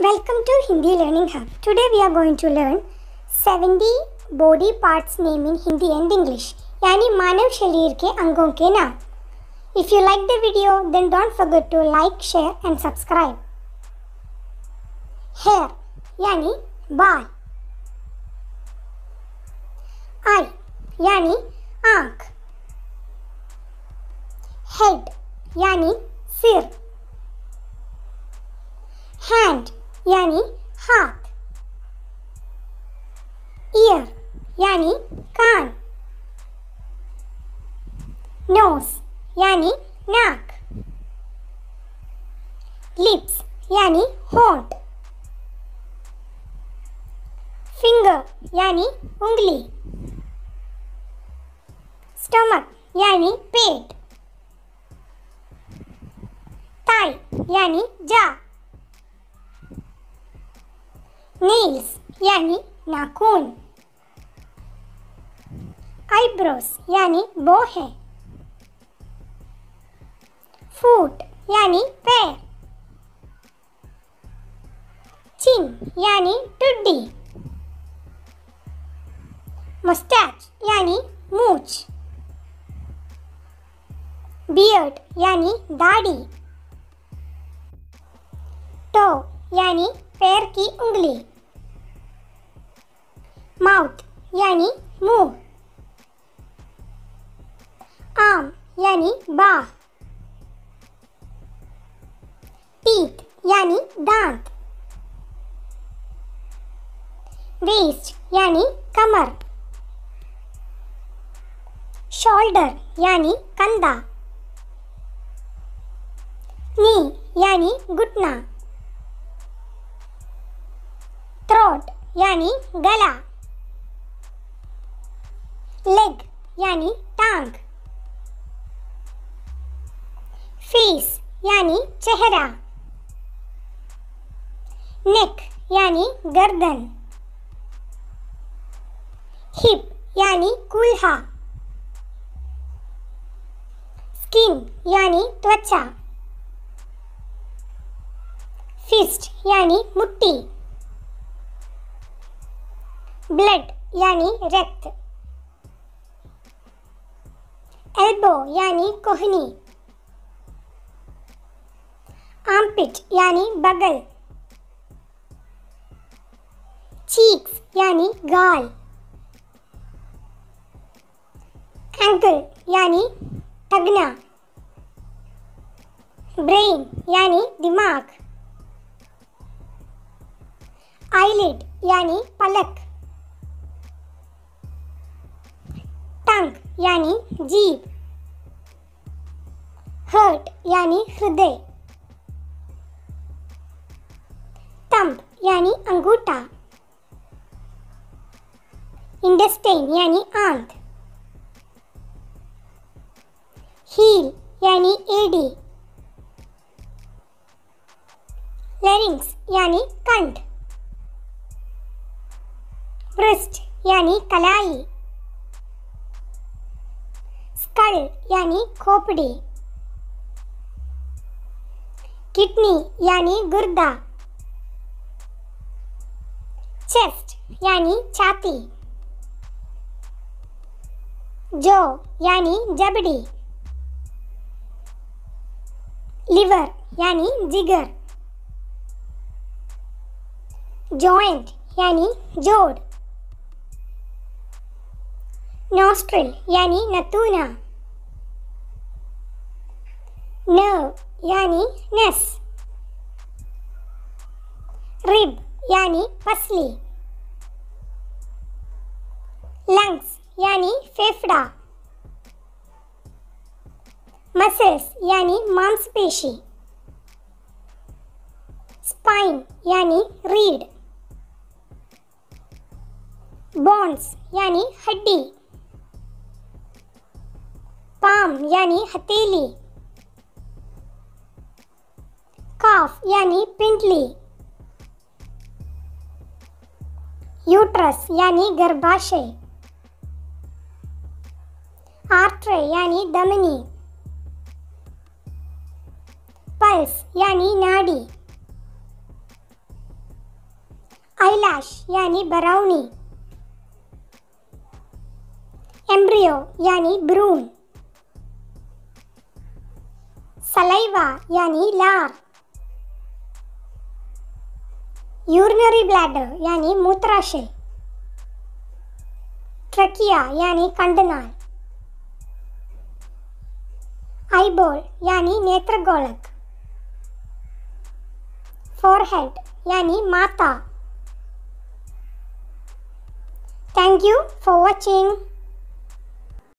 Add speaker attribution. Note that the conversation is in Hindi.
Speaker 1: Welcome to Hindi Learning Hub. Today we are going to learn 70 body parts name in Hindi and English. Yani manav शरीर ke angon ke na. If you like the video then don't forget to like, share and subscribe. Hair yani baal. Eye yani aankh. Head yani यानी हाथ ईयर यानी कान नोस यानी नाक लिप्स यानी होंठ फिंगर यानी उंगली स्टमक यानी पेट ताई यानी जा नेल्स यानी नाखून आईब्रोस यानी बो है फूट यानी पैर चिन यानी टुड्डी मस्टैच यानी मूछ बियर्ड यानी दाढ़ी टो यानी पैर की उंगली माउथ यानी मुंह आम यानी बाह टीथ यानी दांत वेस्ट यानी कमर शोल्डर यानी कंधा नी यानी घुटना थ्रोट यानी गला लेग यानी टांग फेस यानी चेहरा नेक यानी गर्दन हिप यानी कुल्हा स्किन यानी त्वचा फिस्ट यानी मुट्ठी ब्लड यानी रक्त एल्बो यानी कोहनी आमपिट यानी बगल चीक्स यानी गाल एंकल यानी टगना ब्रेन यानी दिमाग आईलिड यानी पलक टंग यानी जीभ हर्ट यानी हृदय तंप यानी अंगूठा इंडस्टेन यानी आंत हील यानी एडी लेरिंग्स यानी कंठ ब्रस्ट यानी कलाई कल यानी खोपड़ी किडनी यानी गुर्दा चेस्ट यानी छाती जो यानी जबड़ी लिवर यानी जिगर जॉइंट यानी जोड़ नोस्ट्रिल यानी नतूना नर्व यानी नस रिब यानी पसली लंग्स यानी फेफड़ा मसल्स यानी मांसपेशी स्पाइन यानी रीड बोन्स यानी हड्डी पाम यानी हथेली काफ यानी पिंडली यूट्रस यानी गर्भाशय आर्ट्रे यानी दमनी पल्स यानी नाड़ी आईलैश यानी बराउनी एम्ब्रियो यानी भ्रूण सलाइवा यानी लार यूरिनरी ब्लैडर यानी मूत्राशय ट्रकिया यानी कंडनाल आईबॉल यानी नेत्र गोलक फोरहेड यानी माता थैंक यू फॉर वाचिंग